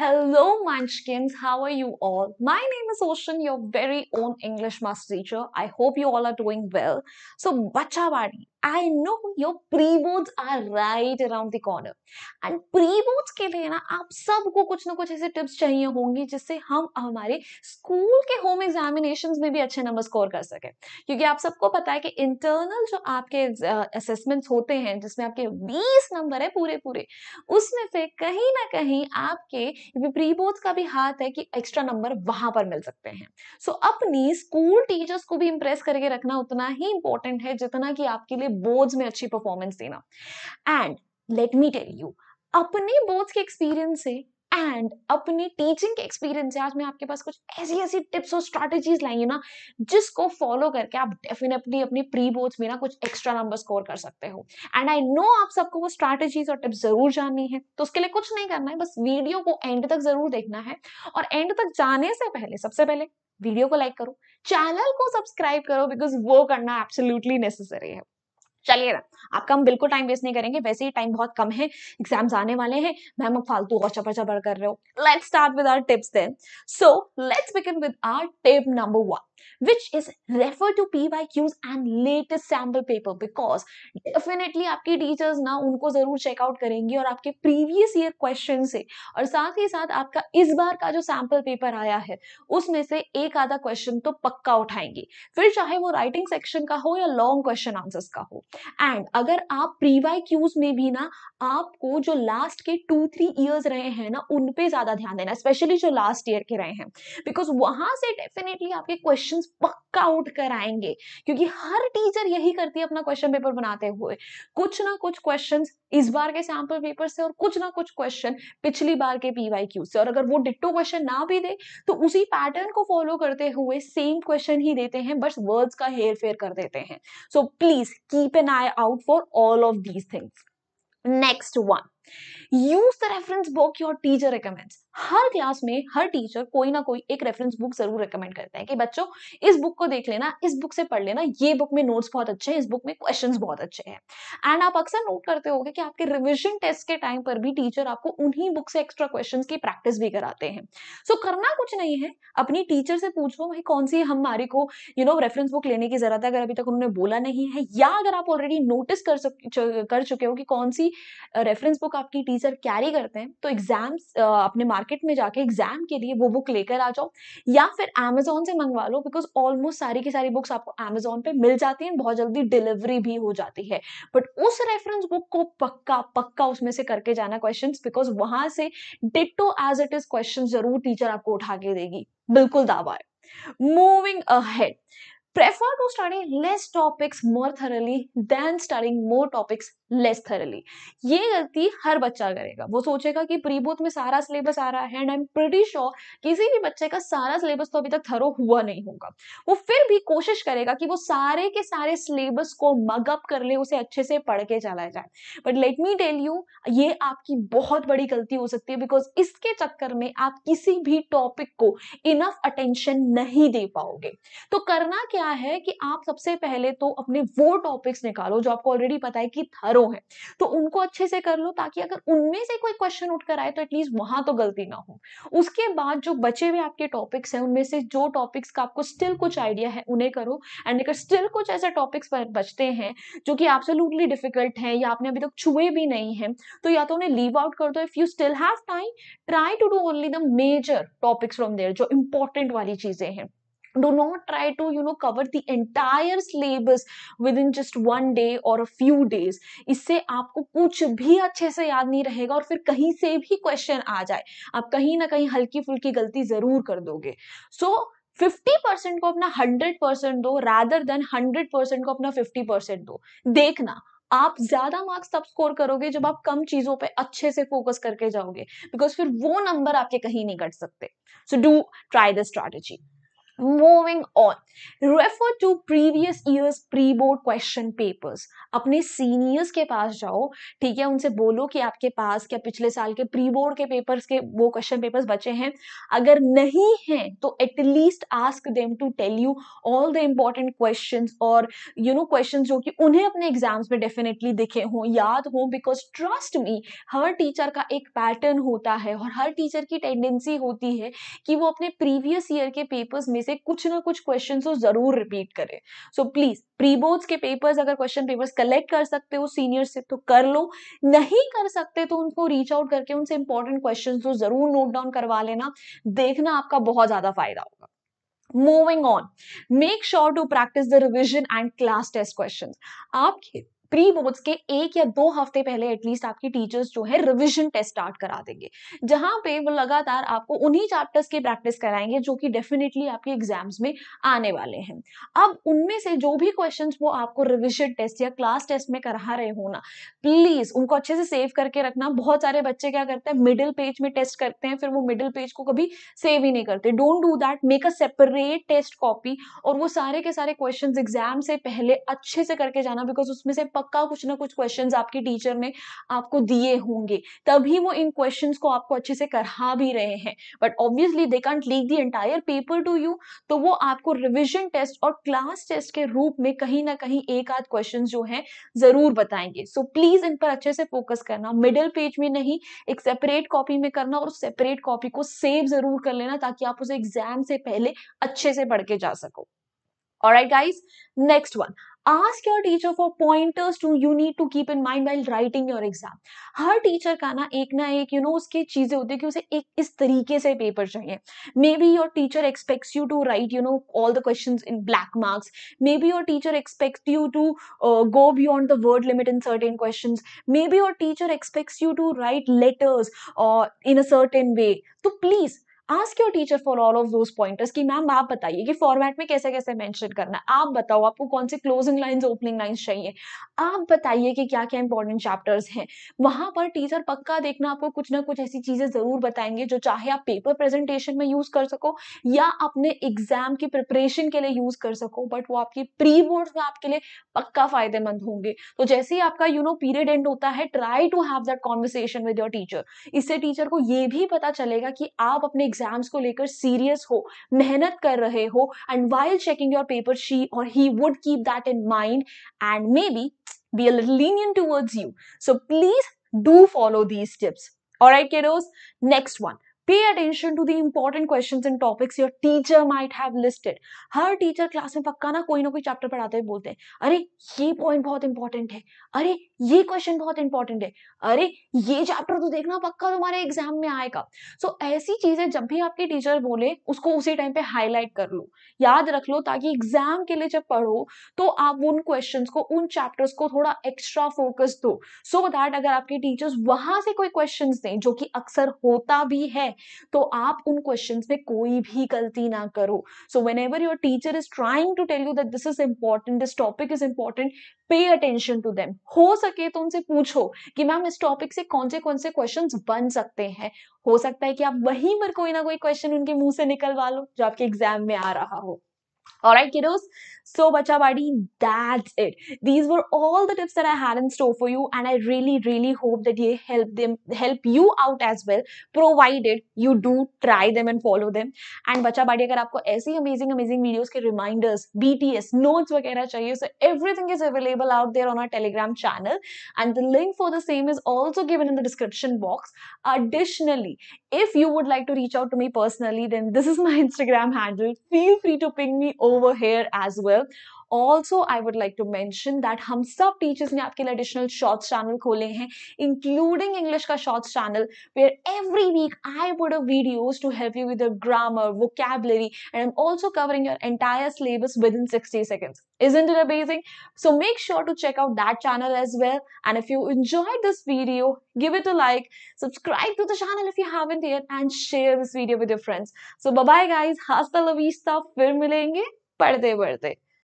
Hello, Munchkins. How are you all? My name is Ocean, your very own English master teacher. I hope you all are doing well. So, Bachawadi, I know your pre-boards are right around the corner. And pre-boards के लिए ना आप सबको कुछ ना कुछ ऐसे tips चाहिए होंगी जिससे हम हमारे school के home examinations में भी अच्छे number score कर सकें क्योंकि आप सबको पता है कि internal जो आपके assessments होते हैं जिसमें आपके 20 number है पूरे पूरे उसमें से कहीं ना कहीं आपके बोर्ड का भी हाथ है कि एक्स्ट्रा नंबर वहां पर मिल सकते हैं सो so, अपनी स्कूल टीचर्स को भी इंप्रेस करके रखना उतना ही इंपॉर्टेंट है जितना कि आपके लिए बोर्ड्स में अच्छी परफॉर्मेंस देना and let me tell you अपने बोर्ड्स के एक्सपीरियंस से एंड अपने टीचिंग के एक्सपीरियंस से आज मैं आपके पास कुछ ऐसी ऐसी टिप्स और स्ट्रैटेजीज लाई हूँ ना जिसको फॉलो करके आप डेफिनेटली अपने प्री बोर्ड्स में ना कुछ एक्स्ट्रा नंबर स्कोर कर सकते हो एंड आई नो आप सबको वो स्ट्रैटेजीज और टिप्स जरूर जाननी है तो उसके लिए कुछ नहीं करना है बस वीडियो को एंड तक जरूर देखना है और एंड तक जाने से पहले सबसे पहले वीडियो को लाइक करो चैनल को सब्सक्राइब करो बिकॉज वो करना एब्सोल्युटली नेसेसरी है चलिए मैम आपका हम बिल्कुल टाइम वेस्ट नहीं करेंगे वैसे ही टाइम बहुत कम है एग्जाम्स आने वाले हैं मैम आप फालतू और चपड़ चपड़ कर रहे हो let's start with our tips then so let's begin with our tip number one which is referred to PYQs and latest sample paper because definitely आपके teachers ना उनको जरूर check out करेंगे और आपके previous year क्वेश्चन से और साथ ही साथ आपका इस बार का जो sample paper आया है उसमें से एक आधा question तो पक्का उठाएंगे फिर चाहे वो writing section का हो या long question answers का हो and अगर आप प्री वाई क्यूज में भी ना आपको जो लास्ट के टू थ्री ईयर्स रहे हैं ना उन पे ज्यादा ध्यान देना स्पेशली जो लास्ट ईयर के रहे हैं बिकॉज वहां से डेफिनेटली आपके क्वेश्चन क्वेश्चंस पक्का उठ कर आएंगे क्योंकि हर टीचर यही करती है अपना क्वेश्चन पेपर बनाते हुए कुछ ना कुछ क्वेश्चंस इस बार के सैंपल पेपर से और कुछ ना कुछ क्वेश्चन पिछली बार के पीवाई से और अगर वो डिट्टो क्वेश्चन ना भी दे तो उसी पैटर्न को फॉलो करते हुए सेम क्वेश्चन ही देते हैं बस वर्ड्स का हेर फेर कर देते हैं so please keep an eye out for all of these things next one use the reference book your teacher recommends हर क्लास में हर टीचर कोई ना कोई एक रेफरेंस बुक जरूर रिकमेंड कि बच्चों इस बुक को देख लेना इस बुक से पढ़ लेना ये बुक में नोट्स बहुत अच्छे हैं इस बुक में बहुत अच्छे हैं एंड आप अक्सर नोट करते कि आपके रिविजन टेस्ट के टाइम पर भी टीचर आपको उन्हीं बुक से एक्स्ट्रा क्वेश्चन की प्रैक्टिस भी कराते हैं सो so, करना कुछ नहीं है अपनी टीचर से पूछो भाई कौन सी हमारे को यू नो रेफरेंस बुक लेने की जरूरत है अगर अभी तक उन्होंने बोला नहीं है या अगर आप ऑलरेडी नोटिस कर कर चुके हो कि कौन सी रेफरेंस बुक आपकी टीचर कैरी करते हैं तो एग्जाम्स अपने मार्केट में जाके एग्जाम के लिए वो बुक लेकर आ जाओ या फिर अमेजोन से मंगवा लो बिकॉज ऑलमोस्ट सारी की सारी बुक्स आपको अमेजोन पे मिल जाती हैं बहुत जल्दी डिलीवरी भी हो जाती है बट उस रेफरेंस बुक को पक्का पक्का उसमें से करके जाना क्वेश्चन बिकॉज वहां से ditto as it is question जरूर टीचर आपको उठा के देगी बिल्कुल दावा है moving ahead prefer to study less topics more thoroughly than studying more topics less thoroughly ये गलती हर बच्चा करेगा वो सोचेगा कि प्री में सारा सिलेबस आ रहा है and I am pretty sure किसी भी बच्चे का सारा सिलेबस तो अभी तक थरो हुआ नहीं होगा वो फिर भी कोशिश करेगा कि वो सारे के सारे सिलेबस को मगअप कर ले उसे अच्छे से पढ़ के चला जाए but let me tell you ये आपकी बहुत बड़ी गलती हो सकती है बिकॉज इसके चक्कर में आप किसी भी टॉपिक को इनफ अटेंशन नहीं दे पाओगे तो करना क्या है कि आप सबसे पहले तो अपने वो टॉपिक्स निकालो जो आपको ऑलरेडी पता है कि थरो हजारों है तो उनको अच्छे से कर लो ताकि अगर उनमें से कोई क्वेश्चन उठकर आए तो एटलीस्ट वहां तो गलती ना हो उसके बाद जो बचे हुए आपके टॉपिक्स हैं उनमें से जो टॉपिक्स का आपको स्टिल कुछ आइडिया है उन्हें करो एंड अगर स्टिल कुछ ऐसे टॉपिक्स बचते हैं जो कि एब्सोल्युटली डिफिकल्ट हैं या आपने अभी तक छुए भी नहीं हैं तो या तो उन्हें लीव आउट कर दो if you still have time try to do only the major topics from there जो इंपॉर्टेंट वाली चीजें हैं do not try to you know cover the entire syllabus within just one day or a few days isse aapko kuch bhi acche se yaad nahi rahega aur fir kahin se bhi question aa jaye aap kahin na kahin halki फुल्की galti zarur kar doge so, 50% percent को अपना hundred percent दो rather than hundred percent को अपना fifty दो देखना आप ज्यादा मार्क्स तब स्कोर करोगे जब आप कम चीजों पे अच्छे से फोकस करके जाओगे बिकॉज फिर वो नंबर आपके कहीं नहीं कट सकते so do try the strategy moving on refer to previous years pre board question papers अपने सीनियर्स के पास जाओ ठीक है उनसे बोलो कि आपके पास क्या पिछले साल के प्री बोर्ड के पेपर्स के वो क्वेश्चन पेपर्स बचे हैं अगर नहीं हैं तो at least ask them to tell you all the important question और यू नो क्वेश्चन जो कि उन्हें अपने एग्जाम्स में डेफिनेटली दिखे हों याद हों बिकॉज ट्रस्ट मी हर टीचर का एक पैटर्न होता है और हर टीचर की टेंडेंसी होती है कि वो अपने प्रीवियस ईयर के पेपर्स में से कुछ ना कुछ क्वेश्चन जरूर रिपीट करें सो प्लीज प्री बोर्ड्स के पेपर्स अगर क्वेश्चन पेपर्स कलेक्ट कर सकते हो सीनियर से तो कर लो नहीं कर सकते तो उनको रीच आउट करके उनसे इंपॉर्टेंट क्वेश्चन तो जरूर नोट डाउन करवा लेना देखना आपका बहुत ज्यादा फायदा होगा moving on make sure to practice the revision and class test question आपके प्री बोर्ड्स के एक या दो हफ्ते पहले एटलीस्ट आपकी टीचर्स जो है रिविजन टेस्ट स्टार्ट करा देंगे जहां पे वो लगातार आपको उन्हीं चैप्टर्स की प्रैक्टिस कराएंगे जो कि डेफिनेटली आपके एग्जाम्स में आने वाले हैं अब उनमें से जो भी क्वेश्चंस वो आपको रिविजन टेस्ट या क्लास टेस्ट में करा रहे हो ना प्लीज उनको अच्छे से सेव करके रखना बहुत सारे बच्चे क्या करते हैं मिडिल पेज में टेस्ट करते हैं फिर वो मिडिल पेज को कभी सेव ही नहीं करते don't do that make a separate test copy और वो सारे के सारे क्वेश्चन एग्जाम से पहले अच्छे से करके जाना बिकॉज उसमें से पक्का कुछ ना कुछ क्वेश्चंस आपके टीचर ने आपको दिए होंगे तभी वो इन क्वेश्चंस को आपको अच्छे से करा भी रहे हैं but obviously they can't leak the entire paper to you तो वो आपको रिविजन टेस्ट और क्लास टेस्ट के रूप में कहीं ना कहीं एक आध क्वेश्चन जो है जरूर बताएंगे सो so, प्लीज इन पर अच्छे से फोकस करना मिडिल पेज में नहीं एक सेपरेट कॉपी में करना और सेपरेट कॉपी को सेव जरूर कर लेना ताकि आप उसे एग्जाम से पहले अच्छे से पढ़ के जा सको और right guys next one ask your teacher for pointers to you need to keep in mind while writing your exam her teacher ka na ek na you know uske cheeze hote ki use ek is tarike se paper chahiye maybe your teacher expects you to write you know all the questions in black marks maybe your teacher expects you to uh, go beyond the word limit in certain questions maybe your teacher expects you to write letters uh, in a certain way so please ask your teacher for all of those pointers कि ma'am आप बताइए कि format में कैसे कैसे mention करना है आप बताओ आपको कौन से क्लोजिंग लाइंस ओपनिंग लाइंस चाहिए आप बताइए कि क्या क्या इंपॉर्टेंट चैप्टर्स हैं वहां पर टीचर पक्का देखना आपको कुछ ना कुछ ऐसी चीजें जरूर बताएंगे जो चाहे आप पेपर प्रेजेंटेशन में यूज कर सको या अपने एग्जाम की प्रिपरेशन के लिए यूज कर सको बट वो आपकी प्री बोर्ड में आपके लिए पक्का फायदेमंद होंगे तो जैसे ही आपका यू नो पीरियड एंड होता है try to have that conversation with your teacher इससे टीचर को ये भी पता चलेगा कि आप अपने एग्जाम्स को लेकर सीरियस हो मेहनत कर रहे हो and while checking your paper she or he would keep that in mind and may be be a little lenient towards you so please do follow these tips or I के रोज next one pay attention to the important question and topics your teacher might have listed हर teacher class में पक्का ना कोई ना कोई chapter पढ़ाते हुए बोलते हैं अरे ये पॉइंट बहुत इंपॉर्टेंट है अरे ये क्वेश्चन बहुत इंपॉर्टेंट है अरे ये चैप्टर तो देखना पक्का तुम्हारे एग्जाम में आएगा सो so, ऐसी चीजें जब भी आपके टीचर बोले उसको उसी टाइम पे हाईलाइट कर लो याद रख लो ताकि एग्जाम के लिए जब पढ़ो तो आप उन क्वेश्चन को उन चैप्टर्स को थोड़ा एक्स्ट्रा फोकस दो सो so दैट अगर आपके टीचर्स वहां से कोई क्वेश्चन दें जो कि अक्सर होता भी है तो आप उन क्वेश्चन में कोई भी गलती ना करो so whenever your teacher is trying to tell you that this is important this topic is important pay attention to them हो सके तो उनसे पूछो कि मैम इस टॉपिक से कौन से कौन से क्वेश्चन बन सकते हैं हो सकता है कि आप वहीं पर कोई ना कोई क्वेश्चन उनके मुंह से निकलवा लो जो आपके एग्जाम में आ रहा हो Alright, kiddos. So, bacha party, that's it. These were all the tips that I had in store for you, and I really, really hope that they help them help you out as well, provided you do try them and follow them. And bacha party, अगर आपको ऐसी amazing, amazing videos के reminders, BTS notes वगैरह चाहिए, so everything is available out there on our Telegram channel, and the link for the same is also given in the description box. Additionally, if you would like to reach out to me personally, then this is my Instagram handle. Feel free to ping me over here as well also I would like to mention that हम सब teachers ने आपके लिए additional shorts channel खोले हैं including English का shorts channel where every week I would a videos to help you with grammar vocabulary and am also covering your entire syllabus within sixty seconds isn't it amazing so make sure to check out that channel as well and if you enjoy this video give it a like subscribe to the channel if you haven't there and share this video with your friends so bye guys hasta la vista फिर मिलेंगे पढ़ते पढ़ते